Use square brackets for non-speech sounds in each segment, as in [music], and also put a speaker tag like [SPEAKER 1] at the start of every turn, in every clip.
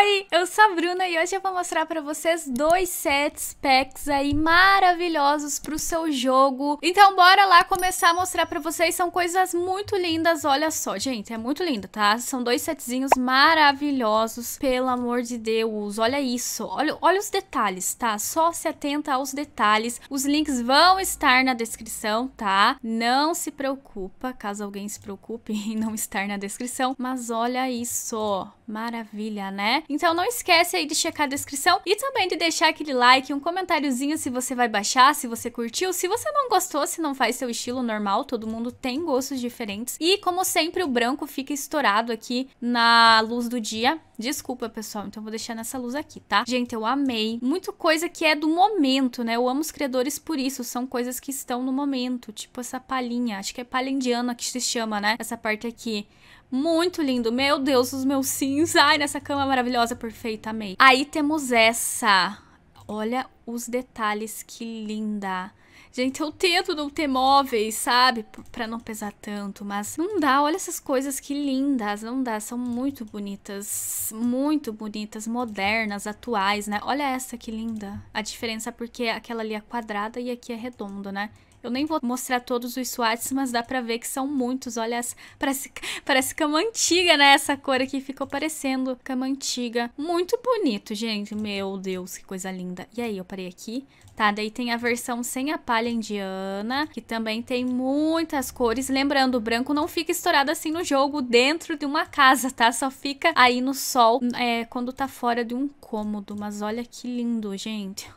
[SPEAKER 1] Oi, eu sou a Bruna e hoje eu vou mostrar para vocês dois sets packs aí maravilhosos pro seu jogo. Então bora lá começar a mostrar para vocês, são coisas muito lindas, olha só, gente, é muito lindo, tá? São dois setzinhos maravilhosos, pelo amor de Deus, olha isso, olha, olha os detalhes, tá? Só se atenta aos detalhes, os links vão estar na descrição, tá? Não se preocupa, caso alguém se preocupe [laughs] em não estar na descrição, mas olha isso, maravilha, né? Então não esquece aí de checar a descrição e também de deixar aquele like, um comentáriozinho se você vai baixar, se você curtiu, se você não gostou, se não faz seu estilo normal, todo mundo tem gostos diferentes. E como sempre, o branco fica estourado aqui na luz do dia. Desculpa, pessoal, então vou deixar nessa luz aqui, tá? Gente, eu amei. Muito coisa que é do momento, né? Eu amo os criadores por isso, são coisas que estão no momento, tipo essa palhinha, acho que é palha indiana que se chama, né? Essa parte aqui. Muito lindo. Meu Deus, os meus sims. Ai, nessa cama maravilhosa, perfeita, amei. Aí temos essa. Olha os detalhes, que linda. Gente, eu tento não ter móveis, sabe? Pra não pesar tanto, mas não dá. Olha essas coisas que lindas, não dá. São muito bonitas, muito bonitas, modernas, atuais, né? Olha essa que linda. A diferença é porque aquela ali é quadrada e aqui é redondo, né? Eu nem vou mostrar todos os swatches, mas dá pra ver que são muitos. Olha, parece, [laughs] parece cama antiga, né? Essa cor aqui ficou parecendo cama antiga. Muito bonito, gente. Meu Deus, que coisa linda. E aí, eu parei aqui. Tá, daí tem a versão sem a palha indiana, que também tem muitas cores. Lembrando, o branco não fica estourado assim no jogo, dentro de uma casa, tá? Só fica aí no sol, é, quando tá fora de um cômodo. Mas olha que lindo, gente.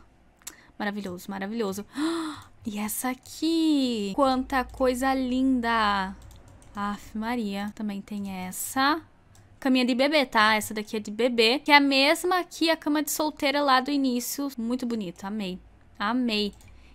[SPEAKER 1] Maravilhoso, maravilhoso. [gasps] Ah, e essa aqui? Quanta coisa linda! Aff, Maria. Também tem essa. Caminha de bebê, tá? Essa daqui é de bebê. Que é a mesma que a cama de solteira lá do início. Muito bonito, amei. Amei.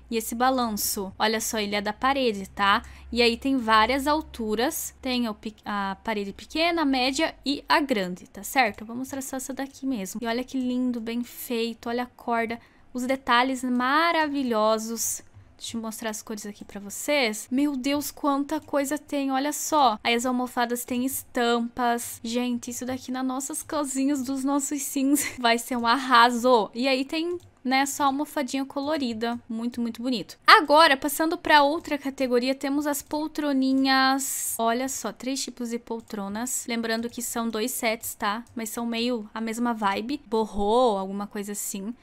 [SPEAKER 1] E esse balanço? Olha só, ele é da parede, tá? E aí tem várias alturas. Tem a parede pequena, a média e a grande, tá certo? Eu vou mostrar só essa daqui mesmo. E olha que lindo, bem feito. Olha a corda. Os detalhes maravilhosos Deixa eu mostrar as cores aqui pra vocês. Meu Deus, quanta coisa tem, olha só. Aí as almofadas têm estampas. Gente, isso daqui nas nossas cozinhas dos nossos sims [laughs] vai ser um arraso. E aí tem né, só almofadinha colorida, muito, muito bonito. Agora, passando para outra categoria, temos as poltroninhas. Olha só, três tipos de poltronas. Lembrando que são dois sets, tá? Mas são meio a mesma vibe. Borrou, alguma coisa assim.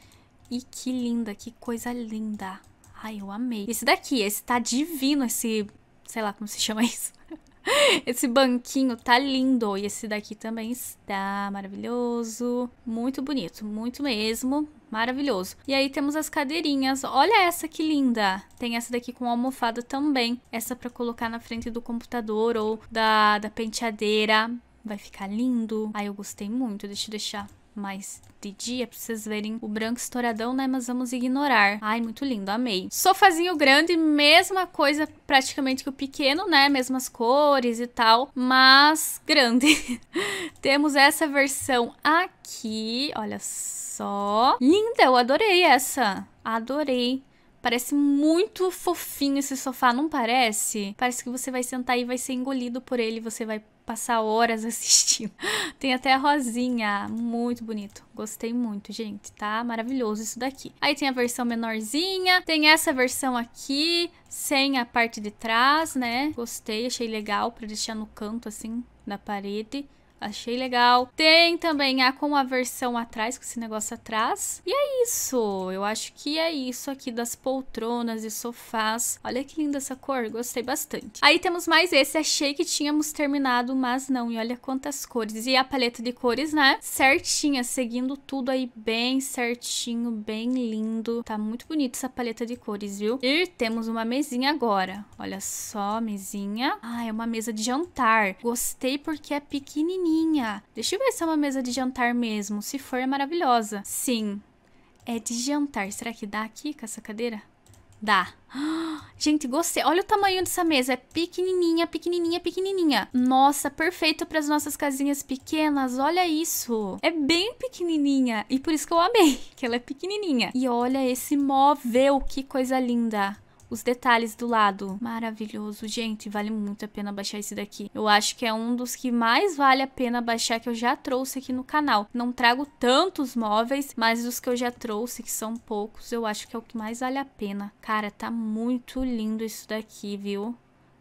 [SPEAKER 1] E que linda, que coisa linda. Ai, eu amei. Esse daqui, esse tá divino, esse... Sei lá como se chama [laughs] isso. Esse banquinho tá lindo. E esse daqui também está maravilhoso. Muito bonito, muito mesmo. Maravilhoso. E aí temos as cadeirinhas. Olha essa que linda. Tem essa daqui com almofada também. Essa para colocar na frente do computador ou da, da penteadeira. Vai ficar lindo. Ai, eu gostei muito. Deixa eu deixar mais de dia pra vocês verem o branco estouradão, né? Mas vamos ignorar. Ai, muito lindo, amei. Sofazinho grande, mesma coisa praticamente que o pequeno, né? Mesmas cores e tal, mas grande. [laughs] Temos essa versão aqui, olha só. Linda, eu adorei essa. Adorei. Parece muito fofinho esse sofá, não parece? Parece que você vai sentar e vai ser engolido por ele, você vai passar horas [laughs] assistindo. Tem até a rosinha, muito bonito. Gostei muito, gente, tá maravilhoso isso daqui. Aí tem a versão menorzinha, tem essa versão aqui, sem a parte de trás, né? Gostei, achei legal pra deixar no canto, assim, da parede achei legal. Tem também a com a versão atrás, com esse negócio atrás. E é isso, eu acho que é isso aqui das poltronas e sofás. Olha que linda essa cor, gostei bastante. Aí temos mais esse, achei que tínhamos terminado, mas não, e olha quantas cores. E a paleta de cores, né, certinha, seguindo tudo aí bem certinho, bem lindo. Tá muito bonito essa paleta de cores, viu? E temos uma mesinha agora, olha só, mesinha. Ah, é uma mesa de jantar. Gostei porque é pequenininha Deixa eu ver se é uma mesa de jantar mesmo. Se for, é maravilhosa. Sim, é de jantar. Será que dá aqui com essa cadeira? Dá. [gasps] Gente, gostei. Olha o tamanho dessa mesa. É pequenininha, pequenininha, pequenininha. Nossa, perfeito para as nossas casinhas pequenas. Olha isso. É bem pequenininha. E por isso que eu amei, [laughs] que ela é pequenininha. E olha esse móvel. Que coisa linda os detalhes do lado. Maravilhoso. Gente, vale muito a pena baixar esse daqui. Eu acho que é um dos que mais vale a pena baixar que eu já trouxe aqui no canal. Não trago tantos móveis, mas os que eu já trouxe, que são poucos, eu acho que é o que mais vale a pena. Cara, tá muito lindo isso daqui, viu?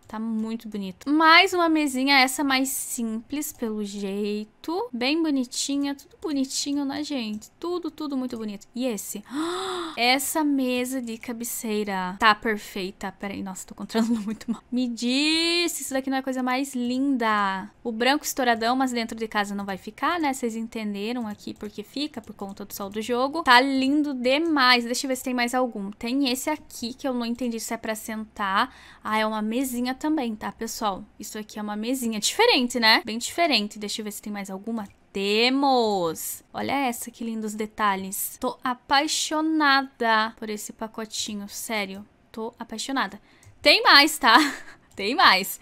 [SPEAKER 1] Tá muito bonito. Mais uma mesinha, essa mais simples, pelo jeito. Bem bonitinha, tudo bonitinho, né, gente? Tudo, tudo muito bonito. E esse? [gasps] Essa mesa de cabeceira tá perfeita. Peraí, nossa, tô controlando [laughs] muito mal. Me disse, isso daqui não é coisa mais linda. O branco estouradão, mas dentro de casa não vai ficar, né? Vocês entenderam aqui porque fica, por conta do sol do jogo. Tá lindo demais. Deixa eu ver se tem mais algum. Tem esse aqui, que eu não entendi se é pra sentar. Ah, é uma mesinha também, tá, pessoal? Isso aqui é uma mesinha diferente, né? Bem diferente. Deixa eu ver se tem mais alguma. Temos! Olha essa, que lindos detalhes. Tô apaixonada por esse pacotinho, sério. Tô apaixonada. Tem mais, tá? [laughs] Tem mais.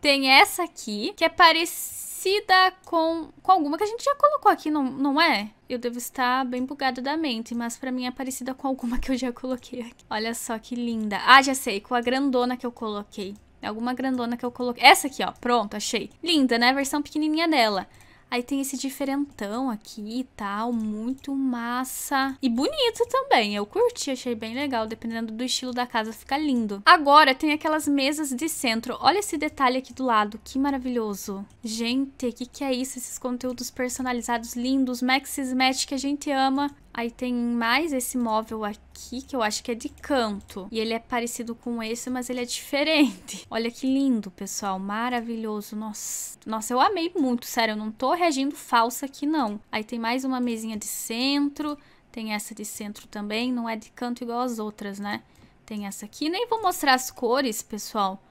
[SPEAKER 1] Tem essa aqui, que é parecida com, com alguma que a gente já colocou aqui, não, não é? Eu devo estar bem bugada da mente, mas pra mim é parecida com alguma que eu já coloquei aqui. Olha só que linda. Ah, já sei, com a grandona que eu coloquei. Alguma grandona que eu coloquei. Essa aqui, ó. Pronto, achei. Linda, né? A versão pequenininha dela. Aí tem esse diferentão aqui e tal, muito massa. E bonito também, eu curti, achei bem legal. Dependendo do estilo da casa, fica lindo. Agora tem aquelas mesas de centro. Olha esse detalhe aqui do lado, que maravilhoso. Gente, o que, que é isso? Esses conteúdos personalizados lindos, Maxis Match que a gente ama. Aí tem mais esse móvel aqui, que eu acho que é de canto. E ele é parecido com esse, mas ele é diferente. [laughs] Olha que lindo, pessoal. Maravilhoso. Nossa, nossa eu amei muito, sério. Eu não tô reagindo falsa aqui, não. Aí tem mais uma mesinha de centro. Tem essa de centro também. Não é de canto igual as outras, né? Tem essa aqui. Nem vou mostrar as cores, pessoal.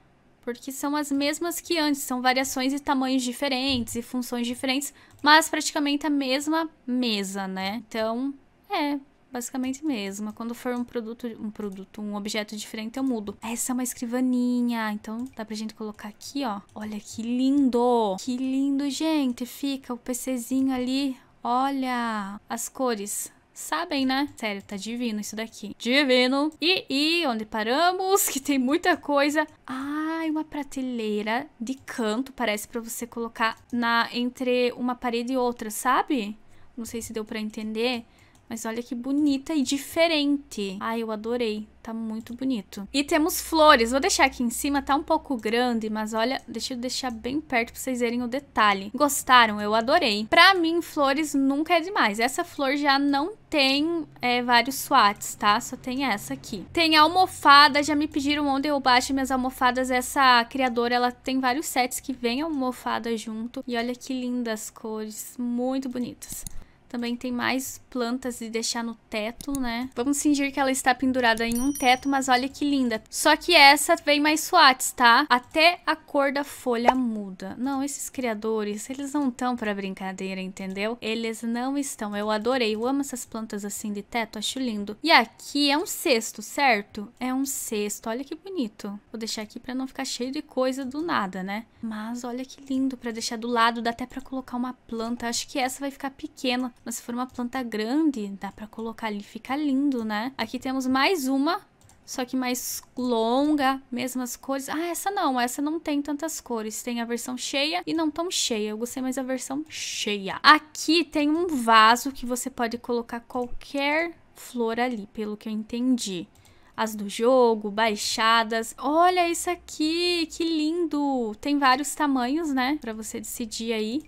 [SPEAKER 1] Porque são as mesmas que antes. São variações e tamanhos diferentes e funções diferentes. Mas praticamente a mesma mesa, né? Então, é, basicamente mesmo. Quando for um produto, um produto, um objeto diferente, eu mudo. Essa é uma escrivaninha, então dá pra gente colocar aqui, ó. Olha que lindo! Que lindo, gente! Fica o PCzinho ali. Olha as cores. Sabem, né? Sério, tá divino isso daqui. Divino. E, e onde paramos? [laughs] Que tem muita coisa. Ai, ah, uma prateleira de canto, parece, para você colocar na entre uma parede e outra, sabe? Não sei se deu para entender. Mas olha que bonita e diferente. Ai, eu adorei. Tá muito bonito. E temos flores. Vou deixar aqui em cima, tá um pouco grande, mas olha, deixa eu deixar bem perto pra vocês verem o detalhe. Gostaram? Eu adorei. Pra mim, flores nunca é demais. Essa flor já não tem é, vários swats, tá? Só tem essa aqui. Tem almofada. Já me pediram onde eu baixo minhas almofadas. Essa criadora, ela tem vários sets que vem almofada junto. E olha que lindas cores. Muito bonitas. Também tem mais plantas de deixar no teto, né? Vamos fingir que ela está pendurada em um teto, mas olha que linda. Só que essa vem mais suates, tá? Até a cor da folha muda. Não, esses criadores, eles não estão para brincadeira, entendeu? Eles não estão. Eu adorei. Eu amo essas plantas assim de teto, acho lindo. E aqui é um cesto, certo? É um cesto. Olha que bonito. Vou deixar aqui para não ficar cheio de coisa do nada, né? Mas olha que lindo para deixar do lado. Dá até para colocar uma planta. Acho que essa vai ficar pequena. Mas se for uma planta grande, dá pra colocar ali, fica lindo, né? Aqui temos mais uma, só que mais longa, mesmas cores. Ah, essa não, essa não tem tantas cores. Tem a versão cheia e não tão cheia. Eu gostei mais da versão cheia. Aqui tem um vaso que você pode colocar qualquer flor ali, pelo que eu entendi as do jogo, baixadas. Olha isso aqui, que lindo! Tem vários tamanhos, né, para você decidir aí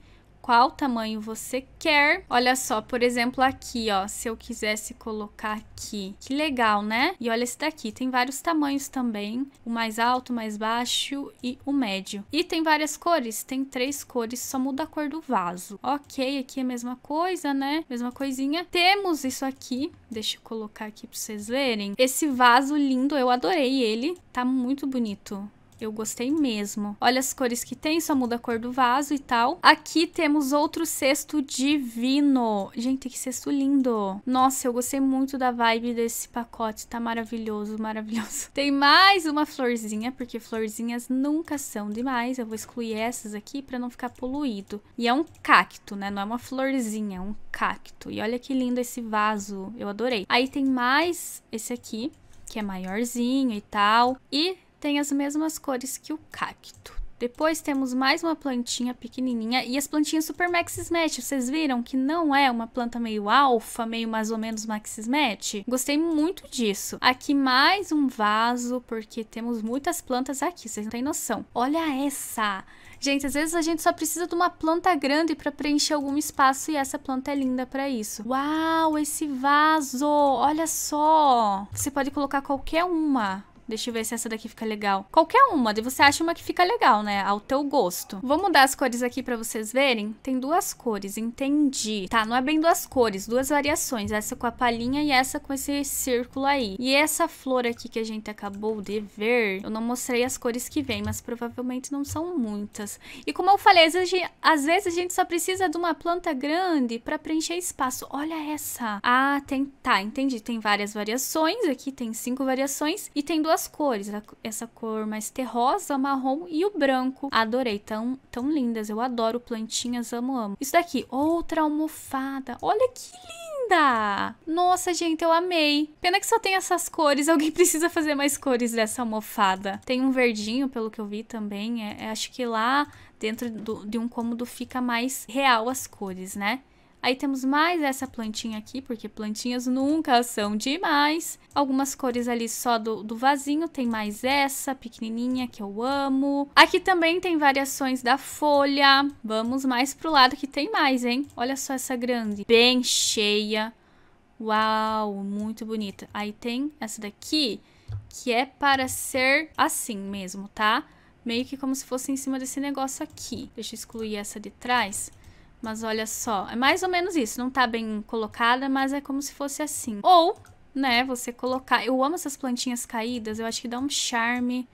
[SPEAKER 1] qual tamanho você quer. Olha só, por exemplo, aqui, ó, se eu quisesse colocar aqui. Que legal, né? E olha esse daqui, tem vários tamanhos também, o mais alto, o mais baixo e o médio. E tem várias cores, tem três cores, só muda a cor do vaso. Ok, aqui é a mesma coisa, né? Mesma coisinha. Temos isso aqui, deixa eu colocar aqui para vocês verem. Esse vaso lindo, eu adorei ele, tá muito bonito. Eu gostei mesmo. Olha as cores que tem, só muda a cor do vaso e tal. Aqui temos outro cesto divino. Gente, que cesto lindo. Nossa, eu gostei muito da vibe desse pacote. Tá maravilhoso, maravilhoso. [laughs] Tem mais uma florzinha, porque florzinhas nunca são demais. Eu vou excluir essas aqui pra não ficar poluído. E é um cacto, né? Não é uma florzinha, é um cacto. E olha que lindo esse vaso. Eu adorei. Aí tem mais esse aqui, que é maiorzinho e tal. E tem as mesmas cores que o cacto. Depois temos mais uma plantinha pequenininha e as plantinhas super maxis match. Vocês viram que não é uma planta meio alfa, meio mais ou menos maxis match? Gostei muito disso. Aqui mais um vaso, porque temos muitas plantas aqui, vocês não têm noção. Olha essa! Gente, às vezes a gente só precisa de uma planta grande para preencher algum espaço e essa planta é linda para isso. Uau, esse vaso! Olha só! Você pode colocar qualquer uma. Deixa eu ver se essa daqui fica legal. Qualquer uma, de você acha uma que fica legal, né? Ao teu gosto. Vou mudar as cores aqui pra vocês verem. Tem duas cores, entendi. Tá, não é bem duas cores, duas variações. Essa com a palhinha e essa com esse círculo aí. E essa flor aqui que a gente acabou de ver, eu não mostrei as cores que vem, mas provavelmente não são muitas. E como eu falei, às vezes, às vezes a gente só precisa de uma planta grande pra preencher espaço. Olha essa. Ah, tem... Tá, entendi. Tem várias variações aqui, tem cinco variações e tem duas as cores, essa cor mais terrosa, marrom e o branco. Adorei, tão, tão lindas, eu adoro plantinhas, amo, amo. Isso daqui, outra almofada, olha que lindo! Nossa, gente, eu amei. Pena que só tem essas cores. [laughs] Alguém precisa fazer mais cores dessa almofada. Tem um verdinho, pelo que eu vi também. É, é acho que lá dentro do, de um cômodo fica mais real as cores, né? Aí temos mais essa plantinha aqui, porque plantinhas nunca são demais. Algumas cores ali só do, do vasinho. Tem mais essa pequenininha que eu amo. Aqui também tem variações da folha. Vamos mais pro lado que tem mais, hein? Olha só essa grande. Bem cheia. Uau, muito bonita. Aí tem essa daqui, que é para ser assim mesmo, tá? Meio que como se fosse em cima desse negócio aqui. Deixa eu excluir essa de trás mas olha só, é mais ou menos isso. Não tá bem colocada, mas é como se fosse assim. Ou, né, você colocar... Eu amo essas plantinhas caídas, eu acho que dá um charme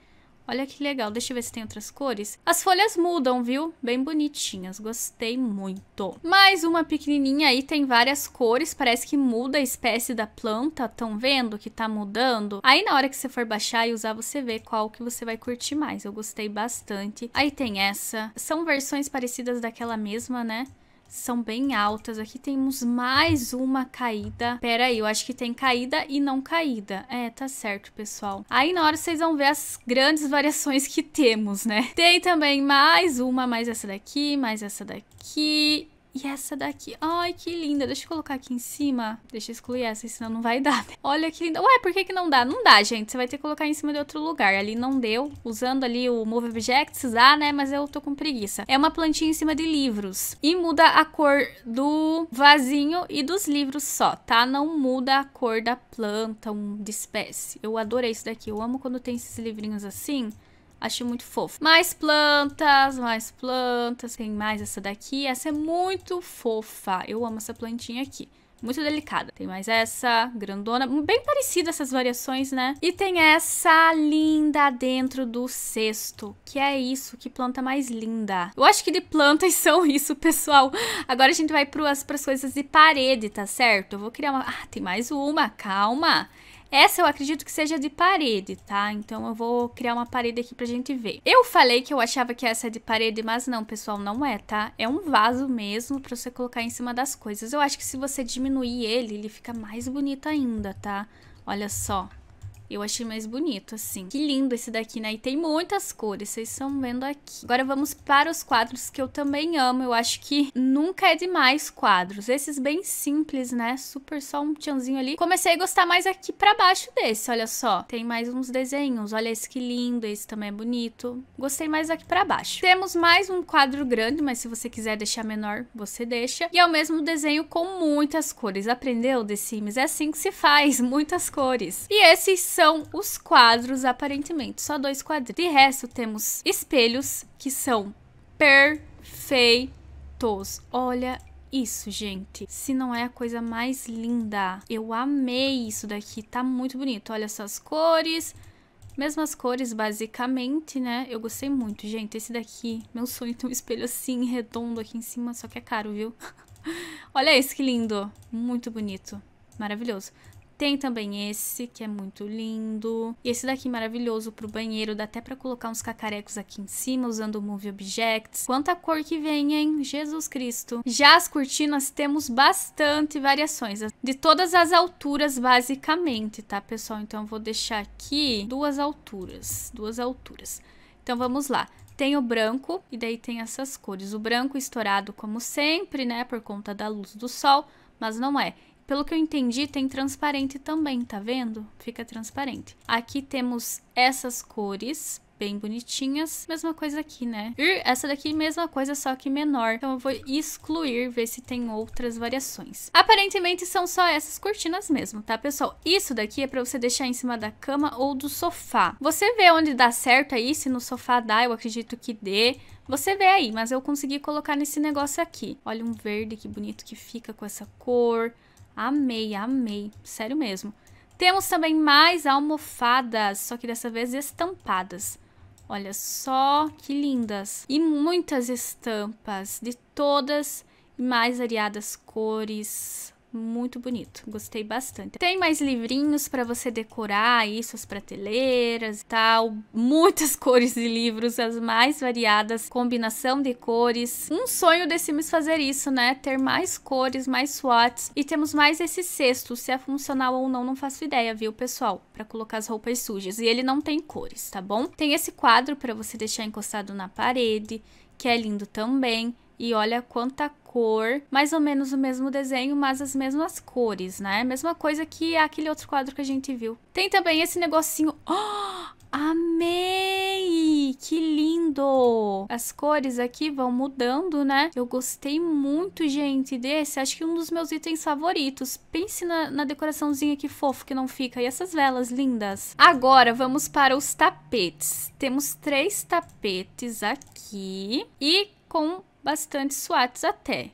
[SPEAKER 1] Olha que legal, deixa eu ver se tem outras cores. As folhas mudam, viu? Bem bonitinhas, gostei muito. Mais uma pequenininha aí, tem várias cores, parece que muda a espécie da planta, estão vendo que tá mudando? Aí na hora que você for baixar e usar, você vê qual que você vai curtir mais, eu gostei bastante. Aí tem essa, são versões parecidas daquela mesma, né? são bem altas. Aqui temos mais uma caída. Pera aí, eu acho que tem caída e não caída. É, tá certo, pessoal. Aí na hora vocês vão ver as grandes variações que temos, né? Tem também mais uma, mais essa daqui, mais essa daqui e essa daqui, ai que linda, deixa eu colocar aqui em cima, deixa eu excluir essa, senão não vai dar, né? Olha que linda, ué, por que que não dá? Não dá, gente, você vai ter que colocar em cima de outro lugar, ali não deu, usando ali o Move Objects, dá, né, mas eu tô com preguiça. É uma plantinha em cima de livros, e muda a cor do vasinho e dos livros só, tá? Não muda a cor da planta, um de espécie. Eu adorei isso daqui, eu amo quando tem esses livrinhos assim, Achei muito fofo. Mais plantas, mais plantas. Tem mais essa daqui. Essa é muito fofa. Eu amo essa plantinha aqui muito delicada. Tem mais essa, grandona, bem parecida essas variações, né? E tem essa linda dentro do cesto, que é isso, que planta mais linda. Eu acho que de plantas [laughs] são isso, pessoal. Agora a gente vai para as coisas de parede, tá certo? Eu vou criar uma... Ah, tem mais uma, calma. Calma. Essa eu acredito que seja de parede, tá? Então eu vou criar uma parede aqui pra gente ver. Eu falei que eu achava que essa é de parede, mas não, pessoal, não é, tá? É um vaso mesmo pra você colocar em cima das coisas. Eu acho que se você diminuir ele, ele fica mais bonito ainda, tá? Olha só. Eu achei mais bonito, assim. Que lindo esse daqui, né? E tem muitas cores, vocês estão vendo aqui. Agora vamos para os quadros que eu também amo. Eu acho que nunca é demais quadros. Esses bem simples, né? Super só um tchanzinho ali. Comecei a gostar mais aqui pra baixo desse, olha só. Tem mais uns desenhos. Olha esse que lindo, esse também é bonito. Gostei mais aqui pra baixo. Temos mais um quadro grande, mas se você quiser deixar menor, você deixa. E é o mesmo desenho com muitas cores. Aprendeu, The Sims? É assim que se faz, [laughs] muitas cores. E esses são os quadros, aparentemente. Só dois quadros. De resto, temos espelhos, que são perfeitos. Olha isso, gente. Se não é a coisa mais linda. Eu amei isso daqui, tá muito bonito. Olha essas cores. Mesmas cores, basicamente, né? Eu gostei muito, gente. Esse daqui, meu sonho é tem um espelho assim, redondo aqui em cima, só que é caro, viu? [laughs] Olha esse que lindo. Muito bonito. Maravilhoso. Tem também esse, que é muito lindo. E esse daqui maravilhoso pro banheiro, dá até pra colocar uns cacarecos aqui em cima, usando o Move Objects. Quanta cor que vem, hein? Jesus Cristo. Já as cortinas temos bastante variações, de todas as alturas basicamente, tá pessoal? Então eu vou deixar aqui duas alturas, duas alturas. Então vamos lá. Tem o branco e daí tem essas cores. O branco estourado como sempre, né, por conta da luz do sol, mas não é. Pelo que eu entendi, tem transparente também, tá vendo? Fica transparente. Aqui temos essas cores bem bonitinhas. Mesma coisa aqui, né? E essa daqui, mesma coisa, só que menor. Então eu vou excluir, ver se tem outras variações. Aparentemente são só essas cortinas mesmo, tá, pessoal? Isso daqui é pra você deixar em cima da cama ou do sofá. Você vê onde dá certo aí, se no sofá dá, eu acredito que dê. Você vê aí, mas eu consegui colocar nesse negócio aqui. Olha um verde, que bonito que fica com essa cor. Amei, amei. Sério mesmo. Temos também mais almofadas, só que dessa vez estampadas. Olha só que lindas. E muitas estampas de todas e mais variadas cores muito bonito. Gostei bastante. Tem mais livrinhos para você decorar aí suas prateleiras e tal. [laughs] Muitas cores de livros, as mais variadas, combinação de cores. Um sonho de Sims fazer isso, né? Ter mais cores, mais swatches. E temos mais esse cesto, se é funcional ou não, não faço ideia, viu, pessoal? Para colocar as roupas sujas. E ele não tem cores, tá bom? Tem esse quadro para você deixar encostado na parede, que é lindo também. E olha quanta cor, mais ou menos o mesmo desenho, mas as mesmas cores, né? Mesma coisa que aquele outro quadro que a gente viu. Tem também esse negocinho. Oh, [gasps] amei! Que lindo! As cores aqui vão mudando, né? Eu gostei muito, gente, desse. Acho que um dos meus itens favoritos. Pense na, na decoraçãozinha que fofo que não fica. E essas velas lindas. Agora, vamos para os tapetes. Temos três tapetes aqui. E com bastante SWATs até.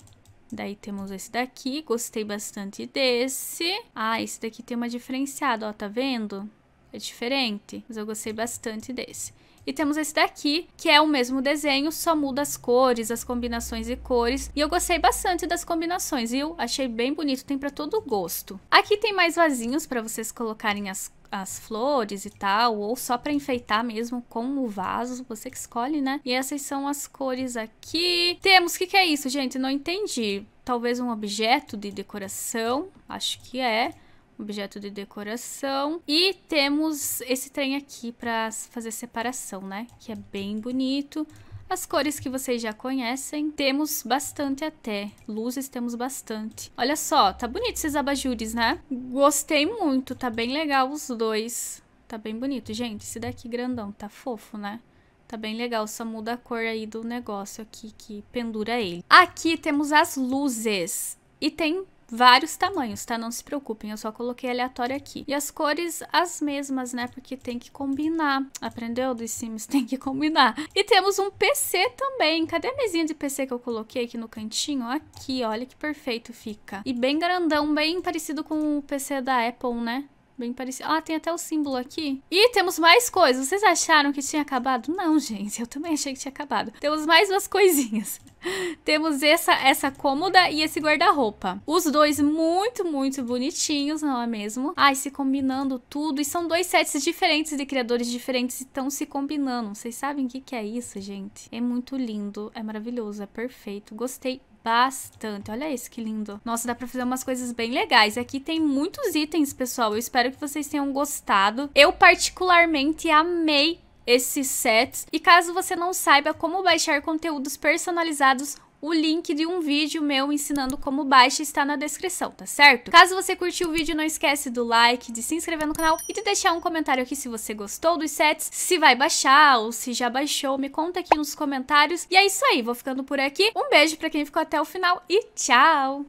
[SPEAKER 1] Daí temos esse daqui, gostei bastante desse. Ah, esse daqui tem uma diferenciada, ó, tá vendo? É diferente, mas eu gostei bastante desse. E temos esse daqui, que é o mesmo desenho, só muda as cores, as combinações de cores. E eu gostei bastante das combinações, viu? Achei bem bonito, tem para todo gosto. Aqui tem mais vasinhos para vocês colocarem as as flores e tal, ou só para enfeitar mesmo com o vaso, você que escolhe, né? E essas são as cores aqui. Temos, o que, que é isso, gente? Não entendi. Talvez um objeto de decoração, acho que é objeto de decoração. E temos esse trem aqui para fazer separação, né? Que é bem bonito. As cores que vocês já conhecem, temos bastante até. Luzes temos bastante. Olha só, tá bonito esses abajures, né? Gostei muito, tá bem legal os dois. Tá bem bonito. Gente, esse daqui grandão, tá fofo, né? Tá bem legal, só muda a cor aí do negócio aqui que pendura ele. Aqui temos as luzes. E tem vários tamanhos, tá? Não se preocupem, eu só coloquei aleatório aqui. E as cores as mesmas, né? Porque tem que combinar. Aprendeu dos Sims? [laughs] Tem que combinar. E temos um PC também. Cadê a mesinha de PC que eu coloquei aqui no cantinho? Aqui, olha que perfeito fica. E bem grandão, bem parecido com o PC da Apple, né? bem parecido. Ah, tem até o símbolo aqui. E temos mais coisas. Vocês acharam que tinha acabado? Não, gente, eu também achei que tinha acabado. Temos mais umas coisinhas. [laughs] Temos essa, essa cômoda e esse guarda-roupa. Os dois muito, muito bonitinhos, não é mesmo? Ai, se combinando tudo. E são dois sets diferentes de criadores diferentes e estão se combinando. Vocês sabem o que, que é isso, gente? É muito lindo, é maravilhoso, é perfeito. Gostei bastante. Olha esse, que lindo. Nossa, dá pra fazer umas coisas bem legais. Aqui tem muitos itens, pessoal. Eu espero que vocês tenham gostado. Eu particularmente amei esses sets. E caso você não saiba como baixar conteúdos personalizados o link de um vídeo meu ensinando como baixa está na descrição, tá certo? Caso você curtiu o vídeo, não esquece do like, de se inscrever no canal e de deixar um comentário aqui se você gostou dos sets, se vai baixar ou se já baixou, me conta aqui nos comentários. E é isso aí, vou ficando por aqui. Um beijo pra quem ficou até o final e tchau!